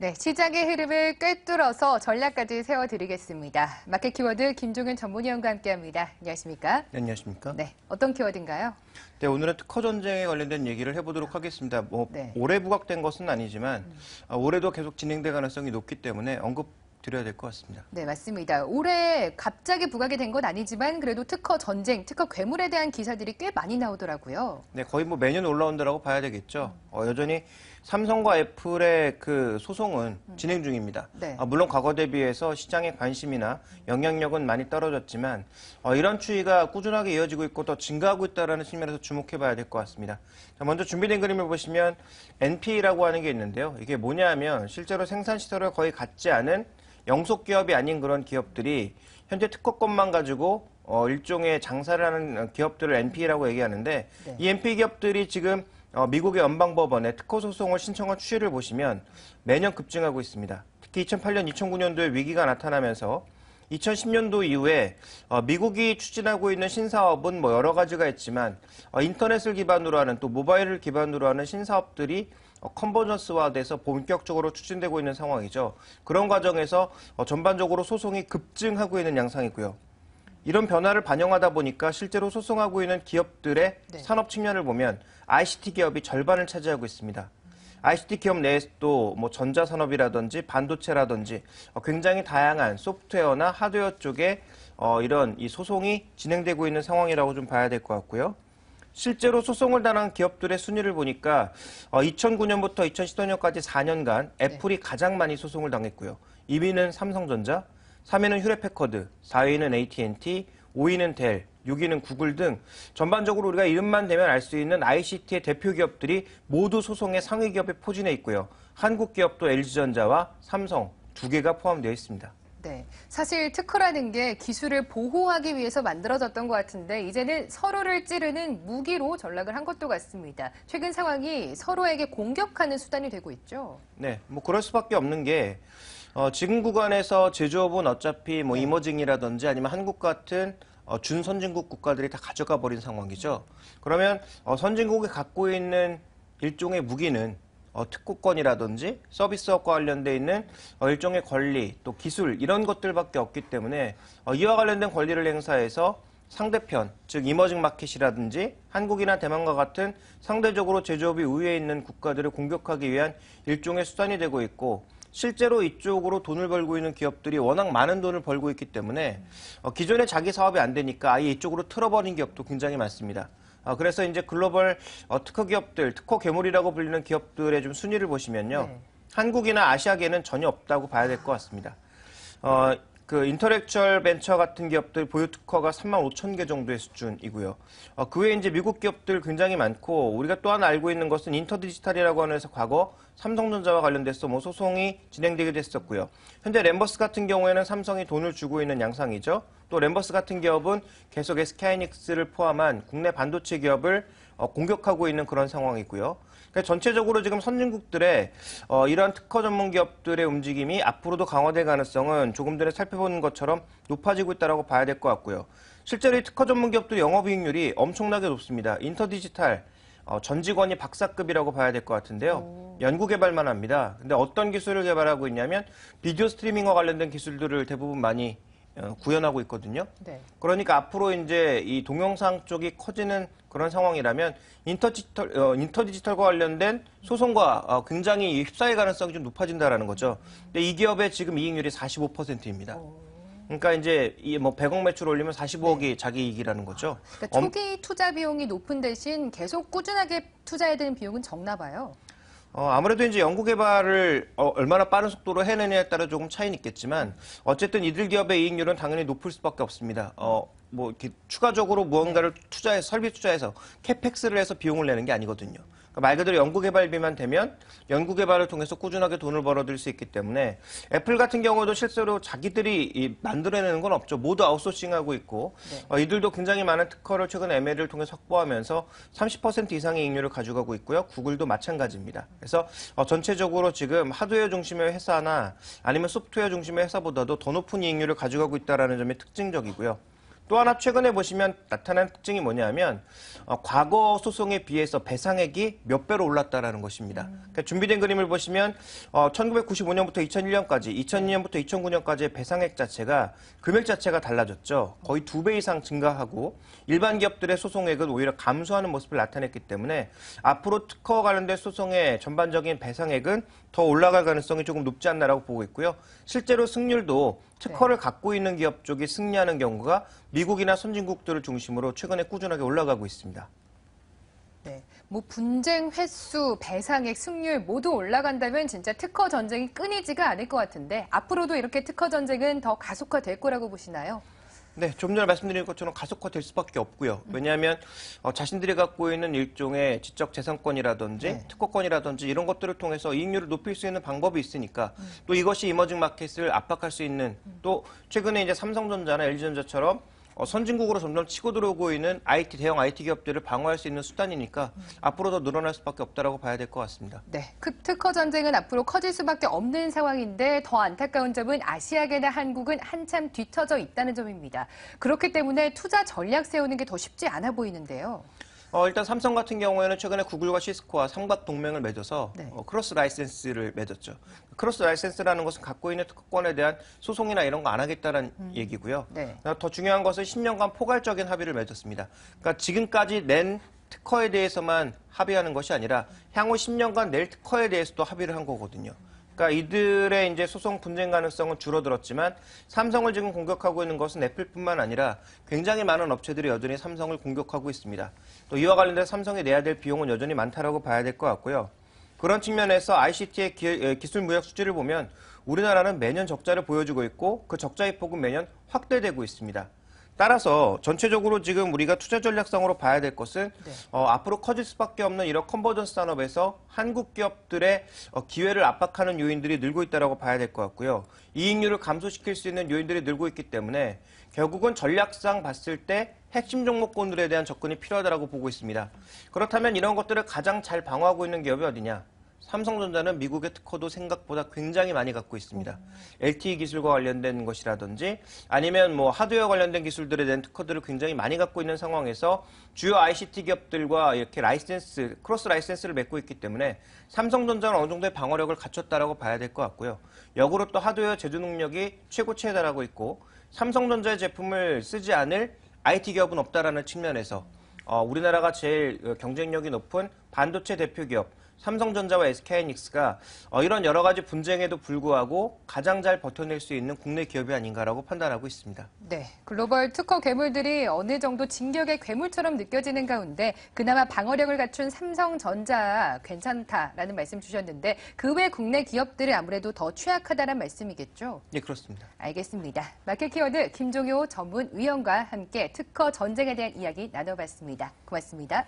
네, 시장의 흐름을 꿰뚫어서 전략까지 세워드리겠습니다. 마켓 키워드 김종현 전문위원과 함께합니다. 안녕하십니까? 네, 안녕하십니까? 네, 어떤 키워드인가요? 네, 오늘은 특허 전쟁에 관련된 얘기를 해보도록 하겠습니다. 뭐 네. 올해 부각된 것은 아니지만 음. 올해도 계속 진행될 가능성이 높기 때문에 언급. 드려야 될 것 같습니다. 네, 맞습니다. 올해 갑자기 부각이 된 건 아니지만 그래도 특허 전쟁, 특허 괴물에 대한 기사들이 꽤 많이 나오더라고요. 네, 거의 뭐 매년 올라온다라고 봐야 되겠죠. 음. 어, 여전히 삼성과 애플의 그 소송은 음. 진행 중입니다. 네. 어, 물론 과거 대비해서 시장의 관심이나 영향력은 많이 떨어졌지만 어, 이런 추이가 꾸준하게 이어지고 있고 더 증가하고 있다는 측면에서 주목해봐야 될 것 같습니다. 자, 먼저 준비된 그림을 보시면 NP라고 하는 게 있는데요. 이게 뭐냐 하면 실제로 생산시설을 거의 갖지 않은 영속기업이 아닌 그런 기업들이 현재 특허권만 가지고 어, 일종의 장사를 하는 기업들을 NP라고 얘기하는데 네. 이 NP 기업들이 지금 어, 미국의 연방법원에 특허 소송을 신청한 추이를 보시면 매년 급증하고 있습니다. 특히 2008년, 2009년도에 위기가 나타나면서 2010년도 이후에 어, 미국이 추진하고 있는 신사업은 뭐 여러 가지가 있지만 어, 인터넷을 기반으로 하는 또 모바일을 기반으로 하는 신사업들이 컨버전스화돼서 본격적으로 추진되고 있는 상황이죠. 그런 과정에서 전반적으로 소송이 급증하고 있는 양상이고요. 이런 변화를 반영하다 보니까 실제로 소송하고 있는 기업들의 네. 산업 측면을 보면 ICT 기업이 절반을 차지하고 있습니다. ICT 기업 내에서도 뭐 전자산업이라든지 반도체라든지 어, 굉장히 다양한 소프트웨어나 하드웨어 쪽에 어 이런 이 소송이 진행되고 있는 상황이라고 좀 봐야 될 것 같고요. 실제로 소송을 당한 기업들의 순위를 보니까 2009년부터 어, 2014년까지 4년간 애플이 가장 많이 소송을 당했고요. 2위는 삼성전자, 3위는 휴렛패커드 4위는 AT&T, 5위는 델, 6위는 구글 등 전반적으로 우리가 이름만 대면 알 수 있는 ICT의 대표 기업들이 모두 소송의 상위 기업에 포진해 있고요. 한국 기업도 LG전자와 삼성 두 개가 포함되어 있습니다. 네. 사실 특허라는 게 기술을 보호하기 위해서 만들어졌던 것 같은데 이제는 서로를 찌르는 무기로 전락을 한 것도 같습니다. 최근 상황이 서로에게 공격하는 수단이 되고 있죠. 네. 뭐 그럴 수밖에 없는 게 어, 지금 구간에서 제조업은 어차피 뭐 네. 이머징이라든지 아니면 한국 같은 어, 준선진국 국가들이 다 가져가 버린 상황이죠. 그러면 어, 선진국이 갖고 있는 일종의 무기는 어, 특구권이라든지 서비스업과 관련돼 있는 어, 일종의 권리 또 기술 이런 것들밖에 없기 때문에 어, 이와 관련된 권리를 행사해서 상대편 즉 이머징 마켓이라든지 한국이나 대만과 같은 상대적으로 제조업이 우위에 있는 국가들을 공격하기 위한 일종의 수단이 되고 있고 실제로 이쪽으로 돈을 벌고 있는 기업들이 워낙 많은 돈을 벌고 있기 때문에 어, 기존에 자기 사업이 안 되니까 아예 이쪽으로 틀어버린 기업도 굉장히 많습니다. 어, 그래서 이제 글로벌 어, 특허 기업들, 특허 괴물이라고 불리는 기업들의 좀 순위를 보시면요. 네. 한국이나 아시아계는 전혀 없다고 봐야 될 것 같습니다. 어, 그 인터랙츄얼 벤처 같은 기업들 보유 특허가 3만 5천 개 정도의 수준이고요. 어, 그 외에 이제 미국 기업들 굉장히 많고 우리가 또 하나 알고 있는 것은 인터디지털이라고 하는 회사 과거 삼성전자와 관련돼서 뭐 소송이 진행되기도 했었고요. 현재 램버스 같은 경우에는 삼성이 돈을 주고 있는 양상이죠. 또 램버스 같은 기업은 계속 SK하이닉스를 포함한 국내 반도체 기업을 어, 공격하고 있는 그런 상황이고요. 그러니까 전체적으로 지금 선진국들의 어, 이러한 특허 전문 기업들의 움직임이 앞으로도 강화될 가능성은 조금 전에 살펴본 것처럼 높아지고 있다고 봐야 될 것 같고요. 실제로 이 특허 전문 기업들 영업이익률이 엄청나게 높습니다. 인터디지털 어, 전 직원이 박사급이라고 봐야 될 것 같은데요. 오. 연구 개발만 합니다. 근데 어떤 기술을 개발하고 있냐면 비디오 스트리밍과 관련된 기술들을 대부분 많이 어, 구현하고 있거든요. 네. 그러니까 앞으로 이제 이 동영상 쪽이 커지는 그런 상황이라면 인터디지털, 어, 인터디지털과 관련된 소송과 어, 굉장히 휩싸일 가능성이 좀 높아진다라는 거죠. 근데 이 기업의 지금 이익률이 45%입니다. 그러니까 이제 이뭐 100억 매출 올리면 45억이 네. 자기 이익이라는 거죠. 그러니까 초기 투자 비용이 높은 대신 계속 꾸준하게 투자해야 되는 비용은 적나 봐요. 어, 아무래도 이제 연구 개발을 어, 얼마나 빠른 속도로 해내느냐에 따라 조금 차이는 있겠지만 어쨌든 이들 기업의 이익률은 당연히 높을 수밖에 없습니다. 어, 뭐 이렇게 추가적으로 무언가를 투자해 설비 투자해서 캐펙스를 해서 비용을 내는 게 아니거든요. 그러니까 말 그대로 연구개발비만 되면 연구개발을 통해서 꾸준하게 돈을 벌어들일 수 있기 때문에 애플 같은 경우도 실제로 자기들이 이 만들어내는 건 없죠. 모두 아웃소싱하고 있고 네. 어, 이들도 굉장히 많은 특허를 최근 ML을 통해서 확보하면서 30% 이상의 이익률을 가져가고 있고요. 구글도 마찬가지입니다. 그래서 어, 전체적으로 지금 하드웨어 중심의 회사나 아니면 소프트웨어 중심의 회사보다도 더 높은 이익률을 가져가고 있다는 점이 특징적이고요. 또 하나 최근에 보시면 나타난 특징이 뭐냐면 어, 과거 소송에 비해서 배상액이 몇 배로 올랐다라는 것입니다. 음. 그러니까 준비된 그림을 보시면 어, 1995년부터 2001년까지, 2002년부터 2009년까지의 배상액 자체가 금액 자체가 달라졌죠. 거의 두 배 이상 증가하고 일반 기업들의 소송액은 오히려 감소하는 모습을 나타냈기 때문에 앞으로 특허 관련된 소송의 전반적인 배상액은 더 올라갈 가능성이 조금 높지 않나라고 보고 있고요. 실제로 승률도 특허를 네. 갖고 있는 기업 쪽이 승리하는 경우가 미국이나 선진국들을 중심으로 최근에 꾸준하게 올라가고 있습니다. 네. 뭐 분쟁 횟수, 배상액, 승률 모두 올라간다면 진짜 특허 전쟁이 끊이지가 않을 것 같은데 앞으로도 이렇게 특허 전쟁은 더 가속화될 거라고 보시나요? 네, 좀 전에 말씀드린 것처럼 가속화될 수밖에 없고요. 음. 왜냐하면 어, 자신들이 갖고 있는 일종의 지적 재산권이라든지 네. 특허권이라든지 이런 것들을 통해서 이익률을 높일 수 있는 방법이 있으니까 음. 또 이것이 이머징 마켓을 압박할 수 있는 음. 또 최근에 이제 삼성전자나 LG전자처럼 어, 선진국으로 점점 치고 들어오고 있는 IT 대형 IT 기업들을 방어할 수 있는 수단이니까 음. 앞으로 더 늘어날 수밖에 없다라고 봐야 될 것 같습니다. 네, 특허 전쟁은 앞으로 커질 수밖에 없는 상황인데 더 안타까운 점은 아시아계나 한국은 한참 뒤처져 있다는 점입니다. 그렇기 때문에 투자 전략 세우는 게 더 쉽지 않아 보이는데요. 어, 일단 삼성 같은 경우에는 최근에 구글과 시스코와 삼각 동맹을 맺어서 네. 어, 크로스 라이센스를 맺었죠. 크로스 라이센스라는 것은 갖고 있는 특허권에 대한 소송이나 이런 거 안 하겠다는 음. 얘기고요. 네. 어, 더 중요한 것은 10년간 포괄적인 합의를 맺었습니다. 그러니까 지금까지 낸 특허에 대해서만 합의하는 것이 아니라 향후 10년간 낼 특허에 대해서도 합의를 한 거거든요. 그러니까 이들의 이제 소송 분쟁 가능성은 줄어들었지만 삼성을 지금 공격하고 있는 것은 애플뿐만 아니라 굉장히 많은 업체들이 여전히 삼성을 공격하고 있습니다. 또 이와 관련된 삼성이 내야 될 비용은 여전히 많다라고 봐야 될 것 같고요. 그런 측면에서 ICT의 기, 기술 무역 수지를 보면 우리나라는 매년 적자를 보여주고 있고 그 적자의 폭은 매년 확대되고 있습니다. 따라서 전체적으로 지금 우리가 투자 전략상으로 봐야 될 것은 네. 어, 앞으로 커질 수밖에 없는 이런 컨버전스 산업에서 한국 기업들의 어, 기회를 압박하는 요인들이 늘고 있다라고 봐야 될 것 같고요. 이익률을 감소시킬 수 있는 요인들이 늘고 있기 때문에 결국은 전략상 봤을 때 핵심 종목군들에 대한 접근이 필요하다고 보고 있습니다. 그렇다면 이런 것들을 가장 잘 방어하고 있는 기업이 어디냐? 삼성전자는 미국의 특허도 생각보다 굉장히 많이 갖고 있습니다. LTE 기술과 관련된 것이라든지 아니면 뭐 하드웨어 관련된 기술들에 대한 특허들을 굉장히 많이 갖고 있는 상황에서 주요 ICT 기업들과 이렇게 라이센스, 크로스 라이센스를 맺고 있기 때문에 삼성전자는 어느 정도의 방어력을 갖췄다라고 봐야 될 것 같고요. 역으로 또 하드웨어 제조 능력이 최고치에 달하고 있고 삼성전자의 제품을 쓰지 않을 IT 기업은 없다라는 측면에서 어, 우리나라가 제일 경쟁력이 높은 반도체 대표 기업 삼성전자와 SK하이닉스가 어, 이런 여러 가지 분쟁에도 불구하고 가장 잘 버텨낼 수 있는 국내 기업이 아닌가라고 판단하고 있습니다. 네, 글로벌 특허 괴물들이 어느 정도 진격의 괴물처럼 느껴지는 가운데 그나마 방어력을 갖춘 삼성전자 괜찮다라는 말씀 주셨는데 그 외 국내 기업들은 아무래도 더 취약하다는 말씀이겠죠? 네, 그렇습니다. 알겠습니다. 마켓 키워드 김종효 전문 위원과 함께 특허 전쟁에 대한 이야기 나눠봤습니다. 고맙습니다.